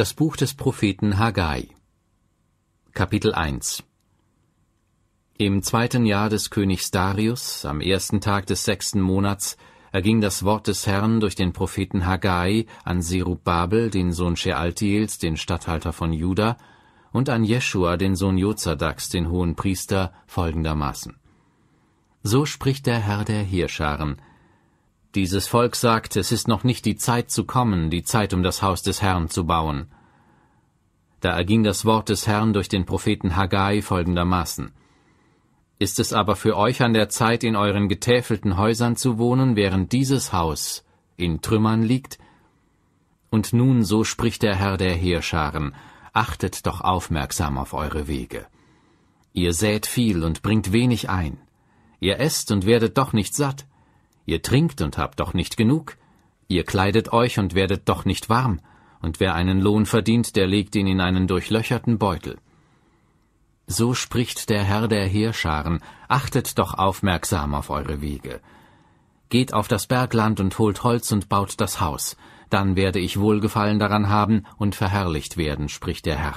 Das Buch des Propheten Haggai Kapitel 1 Im zweiten Jahr des Königs Darius, am ersten Tag des sechsten Monats, erging das Wort des Herrn durch den Propheten Haggai an Serubabel, den Sohn Shealtiels, den Statthalter von Juda, und an Jeschua, den Sohn Jozadaks, den hohen Priester, folgendermaßen. So spricht der Herr der Heerscharen, dieses Volk sagt, es ist noch nicht die Zeit zu kommen, die Zeit, um das Haus des Herrn zu bauen. Da erging das Wort des Herrn durch den Propheten Haggai folgendermaßen. Ist es aber für euch an der Zeit, in euren getäfelten Häusern zu wohnen, während dieses Haus in Trümmern liegt? Und nun so spricht der Herr der Heerscharen, achtet doch aufmerksam auf eure Wege. Ihr sät viel und bringt wenig ein. Ihr esst und werdet doch nicht satt. Ihr trinkt und habt doch nicht genug, ihr kleidet euch und werdet doch nicht warm, und wer einen Lohn verdient, der legt ihn in einen durchlöcherten Beutel. So spricht der Herr der Heerscharen, achtet doch aufmerksam auf eure Wege. Geht auf das Bergland und holt Holz und baut das Haus, dann werde ich Wohlgefallen daran haben und verherrlicht werden, spricht der Herr.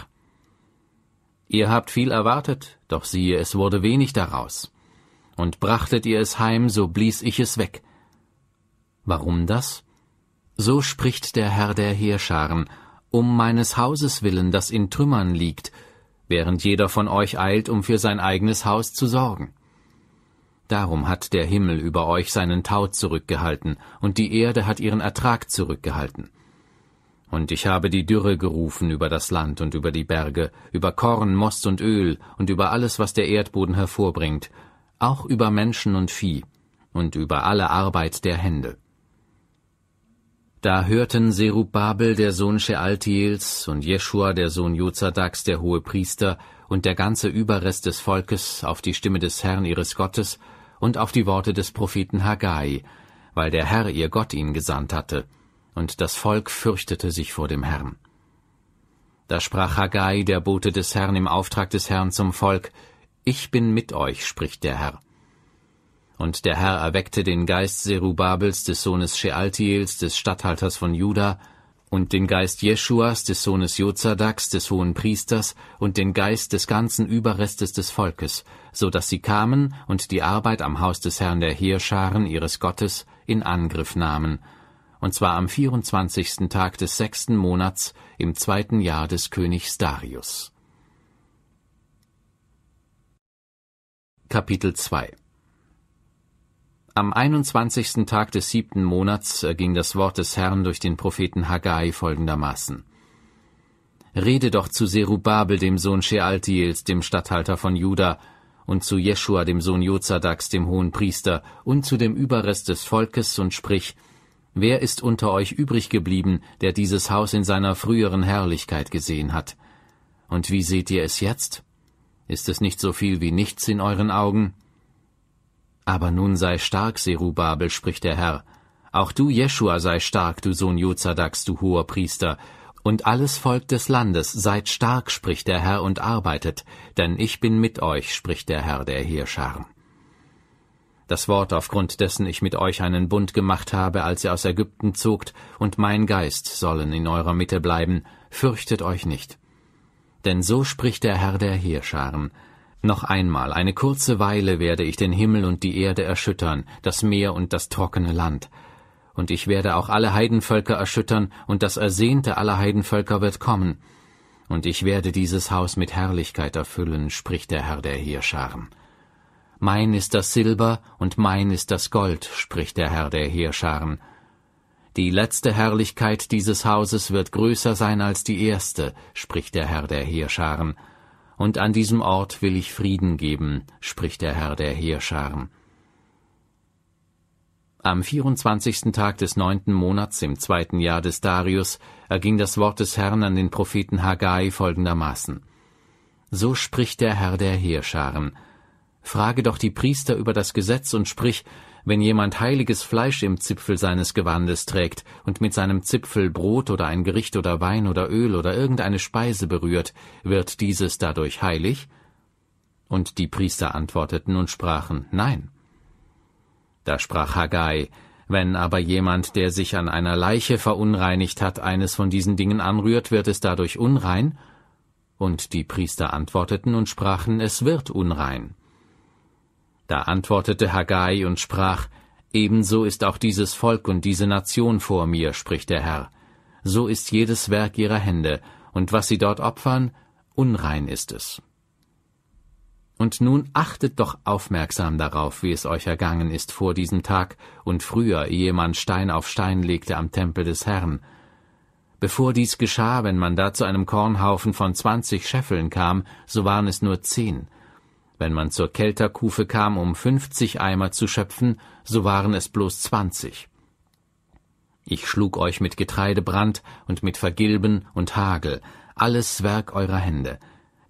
Ihr habt viel erwartet, doch siehe, es wurde wenig daraus. Und brachtet ihr es heim, so blies ich es weg, Warum das? So spricht der Herr der Heerscharen, um meines Hauses willen, das in Trümmern liegt, während jeder von euch eilt, um für sein eigenes Haus zu sorgen. Darum hat der Himmel über euch seinen Tau zurückgehalten, und die Erde hat ihren Ertrag zurückgehalten. Und ich habe die Dürre gerufen über das Land und über die Berge, über Korn, Most und Öl und über alles, was der Erdboden hervorbringt, auch über Menschen und Vieh und über alle Arbeit der Hände. Da hörten Serubabel, der Sohn Shealtiels, und Jeschua, der Sohn Jozadaks, der Hohepriester, und der ganze Überrest des Volkes auf die Stimme des Herrn ihres Gottes und auf die Worte des Propheten Haggai, weil der Herr ihr Gott ihn gesandt hatte, und das Volk fürchtete sich vor dem Herrn. Da sprach Haggai, der Bote des Herrn, im Auftrag des Herrn zum Volk, Ich bin mit euch, spricht der Herr. Und der Herr erweckte den Geist Serubabels des Sohnes Shealtiels des Statthalters von Juda und den Geist Jeschuas des Sohnes Jozadaks des hohen Priesters und den Geist des ganzen Überrestes des Volkes, so dass sie kamen und die Arbeit am Haus des Herrn der Heerscharen ihres Gottes in Angriff nahmen, und zwar am 24. Tag des sechsten Monats im zweiten Jahr des Königs Darius. Kapitel 2 am 21. Tag des siebten Monats äh, ging das Wort des Herrn durch den Propheten Haggai folgendermaßen. Rede doch zu Serubabel, dem Sohn Shealtiels, dem Statthalter von Juda, und zu Jeschua, dem Sohn Jozadaks, dem Hohenpriester, und zu dem Überrest des Volkes, und sprich, Wer ist unter euch übrig geblieben, der dieses Haus in seiner früheren Herrlichkeit gesehen hat? Und wie seht ihr es jetzt? Ist es nicht so viel wie nichts in euren Augen? Aber nun sei stark, Serubabel, spricht der Herr. Auch du, Jeschua, sei stark, du Sohn Jozadaks, du hoher Priester. Und alles Volk des Landes, seid stark, spricht der Herr, und arbeitet, denn ich bin mit euch, spricht der Herr der Heerscharen. Das Wort, aufgrund dessen ich mit euch einen Bund gemacht habe, als ihr aus Ägypten zogt, und mein Geist sollen in eurer Mitte bleiben, fürchtet euch nicht. Denn so spricht der Herr der Heerscharen, noch einmal, eine kurze Weile werde ich den Himmel und die Erde erschüttern, das Meer und das trockene Land. Und ich werde auch alle Heidenvölker erschüttern, und das Ersehnte aller Heidenvölker wird kommen. Und ich werde dieses Haus mit Herrlichkeit erfüllen, spricht der Herr der Heerscharen. Mein ist das Silber und mein ist das Gold, spricht der Herr der Heerscharen. Die letzte Herrlichkeit dieses Hauses wird größer sein als die erste, spricht der Herr der Heerscharen und an diesem Ort will ich Frieden geben, spricht der Herr der Heerscharen. Am 24. Tag des neunten Monats im zweiten Jahr des Darius erging das Wort des Herrn an den Propheten Haggai folgendermaßen. So spricht der Herr der Heerscharen. Frage doch die Priester über das Gesetz und sprich, wenn jemand heiliges Fleisch im Zipfel seines Gewandes trägt und mit seinem Zipfel Brot oder ein Gericht oder Wein oder Öl oder irgendeine Speise berührt, wird dieses dadurch heilig? Und die Priester antworteten und sprachen, Nein. Da sprach Haggai, wenn aber jemand, der sich an einer Leiche verunreinigt hat, eines von diesen Dingen anrührt, wird es dadurch unrein? Und die Priester antworteten und sprachen, es wird unrein. Da antwortete Haggai und sprach, Ebenso ist auch dieses Volk und diese Nation vor mir, spricht der Herr. So ist jedes Werk ihrer Hände, und was sie dort opfern, unrein ist es. Und nun achtet doch aufmerksam darauf, wie es euch ergangen ist vor diesem Tag und früher, ehe man Stein auf Stein legte am Tempel des Herrn. Bevor dies geschah, wenn man da zu einem Kornhaufen von zwanzig Scheffeln kam, so waren es nur zehn. Wenn man zur Kelterkufe kam, um 50 Eimer zu schöpfen, so waren es bloß 20. Ich schlug euch mit Getreidebrand und mit Vergilben und Hagel, alles Werk eurer Hände.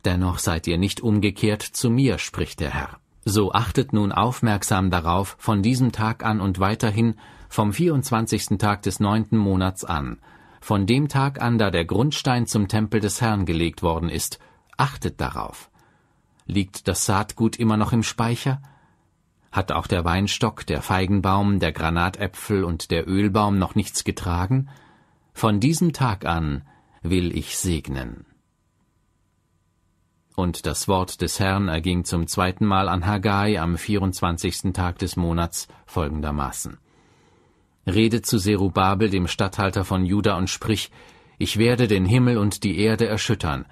Dennoch seid ihr nicht umgekehrt zu mir, spricht der Herr. So achtet nun aufmerksam darauf von diesem Tag an und weiterhin vom 24. Tag des neunten Monats an, von dem Tag an, da der Grundstein zum Tempel des Herrn gelegt worden ist, achtet darauf. Liegt das Saatgut immer noch im Speicher? Hat auch der Weinstock, der Feigenbaum, der Granatäpfel und der Ölbaum noch nichts getragen? Von diesem Tag an will ich segnen. Und das Wort des Herrn erging zum zweiten Mal an Haggai am 24. Tag des Monats folgendermaßen. Rede zu Serubabel, dem Statthalter von Juda, und sprich, ich werde den Himmel und die Erde erschüttern,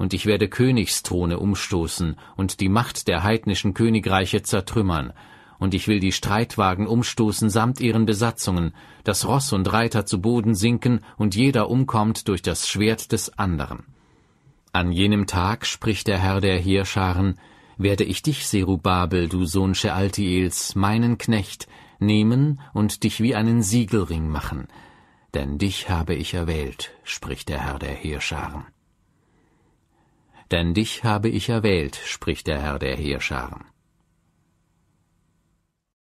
und ich werde Königsthrone umstoßen und die Macht der heidnischen Königreiche zertrümmern, und ich will die Streitwagen umstoßen samt ihren Besatzungen, dass Ross und Reiter zu Boden sinken und jeder umkommt durch das Schwert des anderen. An jenem Tag, spricht der Herr der Heerscharen, werde ich dich, Serubabel, du Sohn Shealtiels, meinen Knecht, nehmen und dich wie einen Siegelring machen, denn dich habe ich erwählt, spricht der Herr der Heerscharen. Denn dich habe ich erwählt, spricht der Herr der Heerscharen